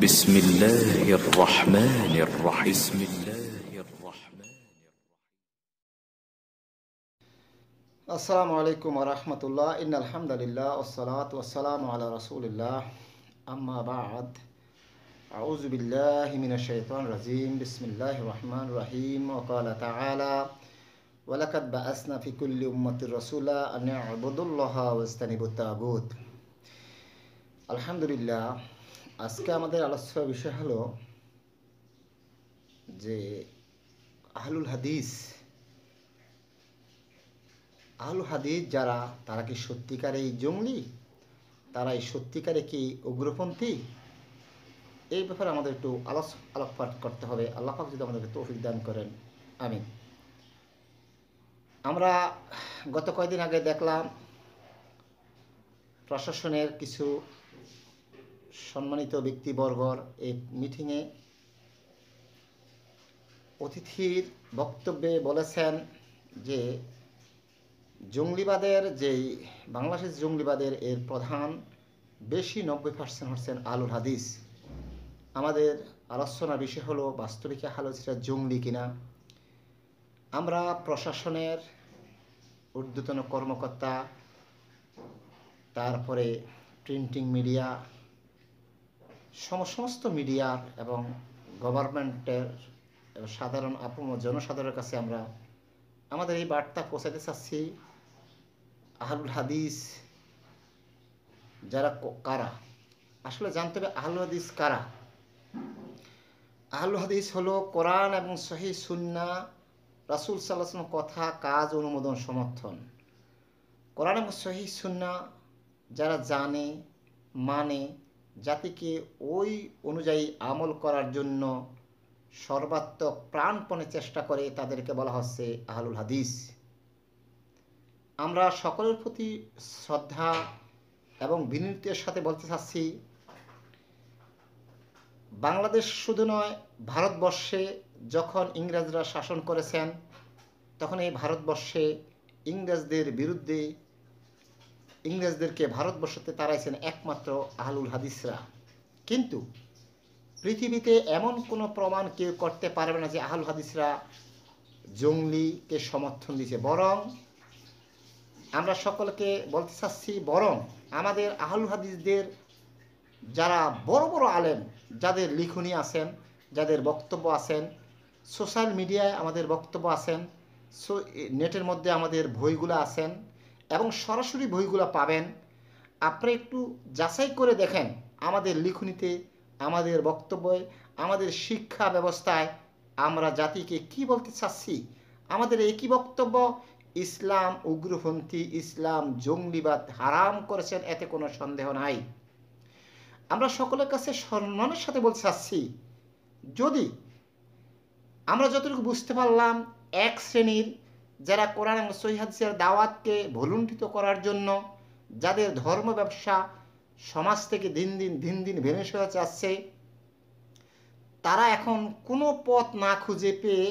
بسم الله الرحمن الرحيم بسم الله الرحمن الرحيم السلام عليكم ورحمة الله إن الحمد لله والصلاة والسلام على رسول الله أما بعد أعوذ بالله من الشيطان الرجيم بسم الله الرحمن الرحيم وقال تعالى ولقد بعثنا في كل أمة رسولا أن يعبدوا الله واجتنبوا التابوت الحمد لله আজকে আমাদের আলোচ্য বিষয় হলো যে আহলুল হাদিস আহলুল হাদিস যারা তারা কি সত্যিকারেই জঙ্গলি তারা এই সত্যিকারে কি উগ্রপন্থী এই ব্যাপারে আমাদের একটু আলোচ আলোকপাত করতে হবে আল্লাহাক যদি আমাদেরকে তৌফিক দান করেন আমি আমরা গত কয়দিন আগে দেখলাম প্রশাসনের কিছু সম্মানিত ব্যক্তিবর্গর এই মিটিংয়ে অতিথির বক্তব্যে বলেছেন যে জঙ্গলিবাদের যেই বাংলাদেশ জঙ্গলিবাদের এর প্রধান বেশি নব্বই পার্সেন্ট হচ্ছেন আলুল হাদিস আমাদের আলোচনার বিষয় হলো বাস্তবিক সেটা জঙ্গলি কিনা আমরা প্রশাসনের ঊর্ধ্বতন কর্মকর্তা তারপরে প্রিন্টিং মিডিয়া সমস্ত মিডিয়ার এবং গভর্নমেন্টের সাধারণ আপন জনসাধারণের কাছে আমরা আমাদের এই বার্তা পৌঁছাতে চাচ্ছি আহলুল হাদিস যারা কারা আসলে জানতে হবে আহুল হাদিস কারা আহুল হাদিস হলো কোরআন এবং সহি সুন্না রাসুল সাল্লাহ কথা কাজ অনুমোদন সমর্থন কোরআন এবং সহি সুন্না যারা জানে মানে জাতিকে ওই অনুযায়ী আমল করার জন্য সর্বাত্মক প্রাণপণে চেষ্টা করে তাদেরকে বলা হচ্ছে আহলুল হাদিস আমরা সকলের প্রতি শ্রদ্ধা এবং বিনীতের সাথে বলতে চাচ্ছি বাংলাদেশ শুধু নয় ভারতবর্ষে যখন ইংরেজরা শাসন করেছেন তখন এই ভারতবর্ষে ইংরেজদের বিরুদ্ধে ইংরেজদেরকে ভারতবর্ষতে তারাইছেন একমাত্র আহলুল হাদিসরা কিন্তু পৃথিবীতে এমন কোনো প্রমাণ কেউ করতে পারবে না যে আহুল হাদিসরা জঙ্গলিকে সমর্থন দিয়েছে বরং আমরা সকলকে বলতে চাচ্ছি বরং আমাদের আহল হাদিসদের যারা বড় বড় আলেম যাদের লিখনী আছেন যাদের বক্তব্য আছেন সোশ্যাল মিডিয়ায় আমাদের বক্তব্য আছেন সো নেটের মধ্যে আমাদের বইগুলো আছেন এবং সরাসরি বইগুলো পাবেন আপনি একটু যাচাই করে দেখেন আমাদের লিখনিতে আমাদের বক্তব্যে আমাদের শিক্ষা ব্যবস্থায় আমরা জাতিকে কি বলতে চাচ্ছি আমাদের একই বক্তব্য ইসলাম উগ্রপন্থী ইসলাম জঙ্গলিবাদ হারাম করেছেন এতে কোনো সন্দেহ নাই আমরা সকলের কাছে সম্মানের সাথে বলতে চাচ্ছি যদি আমরা যতটুকু বুঝতে পারলাম এক শ্রেণীর যারা কোরআন এবং সহিহাদিসের দাওয়াতকে ভলুণ্ঠিত করার জন্য যাদের ধর্ম ব্যবসা সমাজ থেকে দিন দিন দিন দিন ভেনে সরে যাচ্ছে তারা এখন কোনো পথ না খুঁজে পেয়ে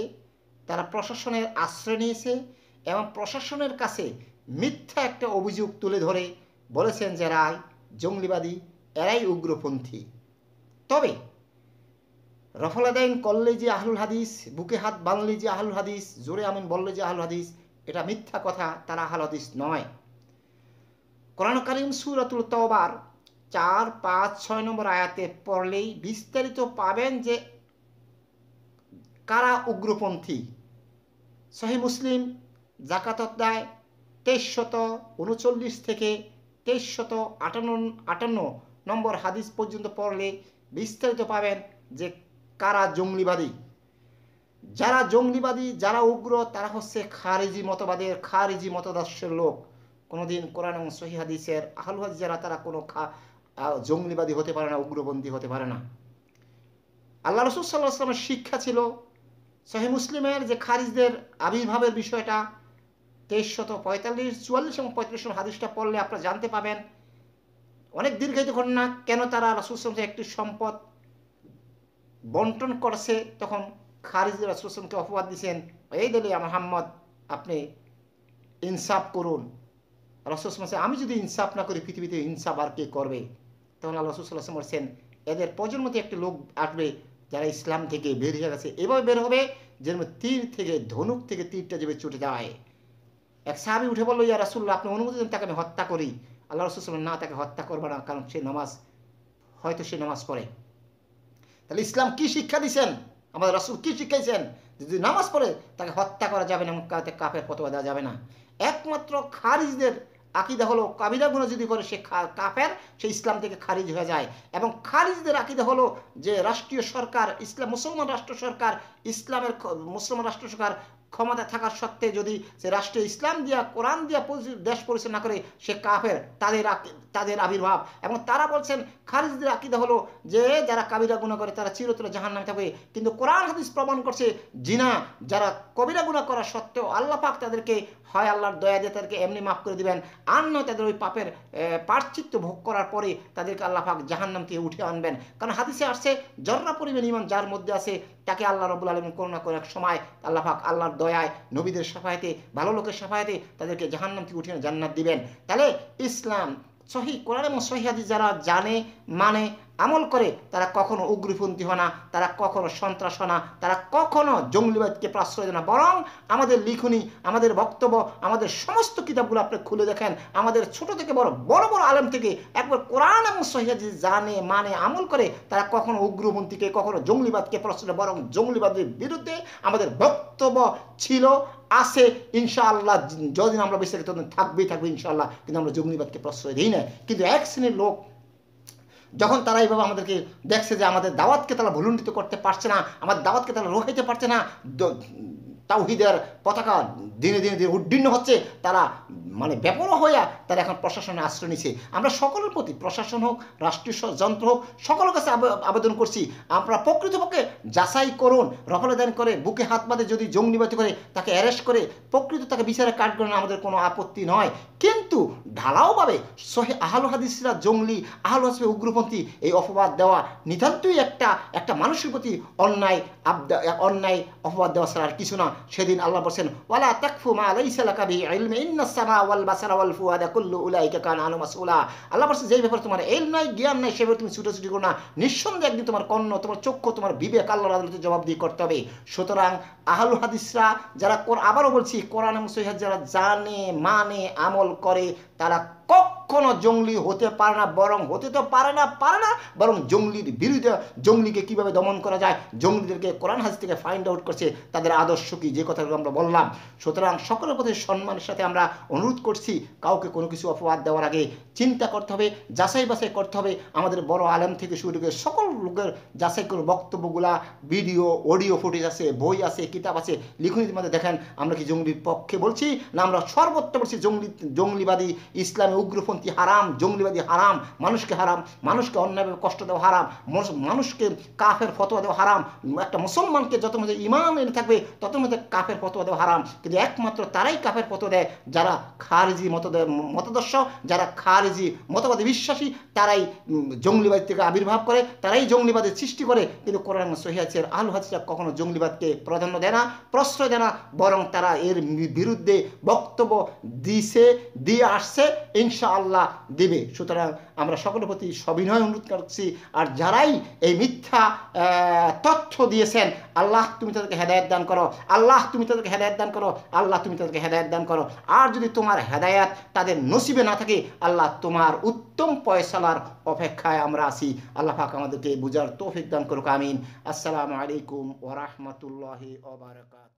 তারা প্রশাসনের আশ্রয় নিয়েছে এবং প্রশাসনের কাছে মিথ্যা একটা অভিযোগ তুলে ধরে বলেছেন যে রায় জঙ্গলিবাদী এরাই উগ্রপন্থী তবে রফল দেন করলে যে আহুল হাদিস বুকে হাত বাঁধলে যে আহুল হাদিস জোরে আমিন বললে যে আহুল হাদিস এটা মিথ্যা কথা তারা আহল হাদিস নয় কোরআন করিম সুরাতুল তওবার চার পাঁচ ছয় নম্বর আয়াতে পড়লেই বিস্তারিত পাবেন যে কারা উগ্রপন্থী সহি মুসলিম জাকাত অধ্যায় তেইশ শত উনচল্লিশ থেকে তেইশ শত আটান্ন আটান্ন নম্বর হাদিস পর্যন্ত পড়লে বিস্তারিত পাবেন যে কারা জঙ্গলিবাদী যারা জঙ্গলিবাদী যারা উগ্র তারা হচ্ছে খারেজি মতবাদের খারেজি মতদর্শের লোক কোনোদিন কোরআন এবং সহিহাদিসের আহলুহাদ যারা তারা কোনো খা জঙ্গলিবাদী হতে পারে না উগ্রপন্থী হতে পারে না আল্লাহ রসুল সাল্লাহ আসলামের শিক্ষা ছিল সহি মুসলিমের যে খারিজদের আবির্ভাবের বিষয়টা তেইশ শত পঁয়তাল্লিশ চুয়াল্লিশ এবং পঁয়ত্রিশ হাদিসটা পড়লে আপনারা জানতে পাবেন অনেক দীর্ঘায়িত ঘটনা কেন তারা রসুল একটি সম্পদ বন্টন করছে তখন খারিজ রাসুলকে অপবাদ দিয়েছেন এই দলে মোহাম্মদ আপনি ইনসাফ করুন আছে আমি যদি ইনসাফ না করি পৃথিবীতে ইনসাফ আর কে করবে তখন আল্লাহ রসুল্লাহ বলছেন এদের প্রজন্মতে একটি লোক আসবে যারা ইসলাম থেকে বেরিয়ে গেছে এভাবে বের হবে যেন তীর থেকে ধনুক থেকে তীরটা যেভাবে চটে যায় এক সাহাবি উঠে বললো ইয়া রাসুল্লাহ আপনি অনুমতি দেন তাকে আমি হত্যা করি আল্লাহ রসুল না তাকে হত্যা করবে না কারণ সে নামাজ হয়তো সে নামাজ পড়ে তাহলে ইসলাম কি শিক্ষা দিয়েছেন আমাদের রাসুল কি শিখাইছেন যদি নামাজ পড়ে তাকে হত্যা করা যাবে না তাকে কাফের ফতোয়া দেওয়া যাবে না একমাত্র খারিজদের আকিদা হলো কাবিরা গুণ যদি করে সে কাফের সে ইসলাম থেকে খারিজ হয়ে যায় এবং খারিজদের আকিদা হলো যে রাষ্ট্রীয় সরকার ইসলাম মুসলমান রাষ্ট্র সরকার ইসলামের মুসলমান রাষ্ট্র সরকার ক্ষমতা থাকার সত্ত্বে যদি সে রাষ্ট্রে ইসলাম দিয়া কোরআন দিয়া দেশ পরিচালনা করে সে কাফের তাদের তাদের আবির্ভাব এবং তারা বলছেন খারিজদের আকিদা হলো যে যারা কাবিরা গুণা করে তারা চিরতর জাহান নামে থাকবে কিন্তু কোরআন হাদিস প্রমাণ করছে জিনা যারা কবিরা গুণা করা সত্ত্বেও আল্লাহ পাক তাদেরকে হয় আল্লাহর দয়া দিয়ে তাদেরকে এমনি মাফ করে দিবেন আর নয় তাদের ওই পাপের পার্চিত্য ভোগ করার পরে তাদেরকে আল্লাহ পাক জাহান নাম থেকে উঠে আনবেন কারণ হাদিসে আসছে জর্রা পরিমাণ ইমান যার মধ্যে আছে তাকে আল্লাহ রবুল আলম করোনা করে এক সময় আল্লাহ পাক আল্লাহর দয়ায় নবীদের সাফায়তে ভালো লোকের সাফায়তে তাদেরকে জাহান্নাম থেকে উঠিয়ে জান্নাত দিবেন তাহলে ইসলাম সহি কোরআন এবং সহি যারা জানে মানে আমল করে তারা কখনো উগ্রপন্থী হয় না তারা কখনো সন্ত্রাস হয় না তারা কখনো জঙ্গলিবাদকে প্রাশ্রয় দেয় না বরং আমাদের লিখনি আমাদের বক্তব্য আমাদের সমস্ত কিতাবগুলো আপনি খুলে দেখেন আমাদের ছোট থেকে বড় বড় বড় আলেম থেকে একবার কোরআন এবং সহিয়াজি জানে মানে আমল করে তারা কখনো উগ্রপন্থীকে কখনো জঙ্গলিবাদকে প্রশ্রয় বরং জঙ্গলিবাদের বিরুদ্ধে আমাদের বক্তব্য ছিল আসে ইনশাআল্লাহ যদিন আমরা বেঁচে থাকবেই থাকবে ইনশাআল্লাহ কিন্তু আমরা জঙ্গলিবাদকে প্রশ্রয় দিই না কিন্তু এক শ্রেণীর লোক যখন তারা এইভাবে আমাদেরকে দেখছে যে আমাদের দাওয়াতকে তারা ভুলুণ্ঠিত করতে পারছে না আমার দাওয়াতকে তারা রোখাইতে পারছে না তাওহিদের পতাকা দিনে দিনে দিনে উদ্দীর্ণ হচ্ছে তারা মানে ব্যাপক হইয়া তারা এখন প্রশাসনে আশ্রয় নিছে আমরা সকলের প্রতি প্রশাসন হোক রাষ্ট্রীয় যন্ত্র হোক সকলের কাছে আবেদন করছি আমরা প্রকৃতপক্ষে যাচাই করুন রফলাদান করে বুকে হাত বাঁধে যদি নিবাতি করে তাকে অ্যারেস্ট করে প্রকৃত তাকে বিচারে কাঠগড়ানো আমাদের কোনো আপত্তি নয় কিন্তু ঢালাওভাবে সহি আহল হাদিসরা জঙ্গলি আহল হাসবে উগ্রপন্থী এই অপবাদ দেওয়া নিতান্তই একটা একটা মানুষের প্রতি অন্যায় অন্যায় অপবাদ দেওয়া ছাড়া আর কিছু না সেদিন আল্লাহ বলছেন ওয়ালা তাকফু মা লাইসা লাকা বিহি ইলম ইন্নাস সামা ওয়াল বাসারা ওয়াল ফুআদা কুল্লু উলাইকা কান আনু মাসউলা আল্লাহ বলছেন যেই ব্যাপারে তোমার ইলম নাই জ্ঞান নাই সেই ব্যাপারে তুমি ছুটোছুটি করো না নিঃসন্দেহে একদিন তোমার কর্ণ তোমার চক্ষু তোমার বিবেক আল্লাহর আদালতে জবাবদিহি করতে হবে সুতরাং আহলু হাদিসরা যারা কোরআন আবারো বলছি কোরআন এবং সহিহ যারা জানে মানে আমল করে তারা কক কখনো জঙ্গলি হতে পারে না বরং হতে তো পারে না পারে না বরং জঙ্গলির বিরুদ্ধে জঙ্গলিকে কিভাবে দমন করা যায় জঙ্গলিদেরকে কোরআন হাজি থেকে ফাইন্ড আউট করছে তাদের আদর্শ কি যে কথাগুলো আমরা বললাম সুতরাং সকলের প্রতি সম্মানের সাথে আমরা অনুরোধ করছি কাউকে কোনো কিছু অপবাদ দেওয়ার আগে চিন্তা করতে হবে যাচাই বাছাই করতে হবে আমাদের বড় আলেম থেকে শুরু করে সকল লোকের যাচাই করে বক্তব্যগুলা ভিডিও অডিও ফুটেজ আছে বই আছে কিতাব আছে লিখনির মধ্যে দেখেন আমরা কি জঙ্গলির পক্ষে বলছি না আমরা সর্বত্র বলছি জঙ্গলি জঙ্গলিবাদী ইসলামী উগ্রপন্থী বামপন্থী হারাম জঙ্গলিবাদী হারাম মানুষকে হারাম মানুষকে অন্যায়ভাবে কষ্ট দেওয়া হারাম মানুষকে কাফের ফতোয়া দেওয়া হারাম একটা মুসলমানকে যত মধ্যে ইমান এনে থাকবে তত মধ্যে কাফের ফতোয়া দেওয়া হারাম কিন্তু একমাত্র তারাই কাফের ফতো দেয় যারা খারিজি মত মতাদর্শ যারা খারিজি মতবাদী বিশ্বাসী তারাই জঙ্গলিবাদ থেকে আবির্ভাব করে তারাই জঙ্গলিবাদের সৃষ্টি করে কিন্তু কোরআন সহিয়াছের আলু হাদিসরা কখনো জঙ্গলিবাদকে প্রাধান্য দেয় না প্রশ্রয় দেয় না বরং তারা এর বিরুদ্ধে বক্তব্য দিছে দিয়ে আসছে ইনশা আল্লাহ দেবে সুতরাং আমরা সকলের প্রতি সবিনয় অনুরোধ করছি আর যারাই এই মিথ্যা তথ্য দিয়েছেন আল্লাহ তুমি তাদেরকে হেদায়ত দান করো আল্লাহ তুমি তাদেরকে হেদায়ত দান করো আল্লাহ তুমি তাদেরকে হেদায়ত দান করো আর যদি তোমার হেদায়াত তাদের নসিবে না থাকে আল্লাহ তোমার উত্তম পয়সালার অপেক্ষায় আমরা আসি আল্লাহ পাক আমাদেরকে বুঝার তৌফিক দান করুক আমিন আসসালামু আলাইকুম ওরহমতুল্লাহ ওবরাকাত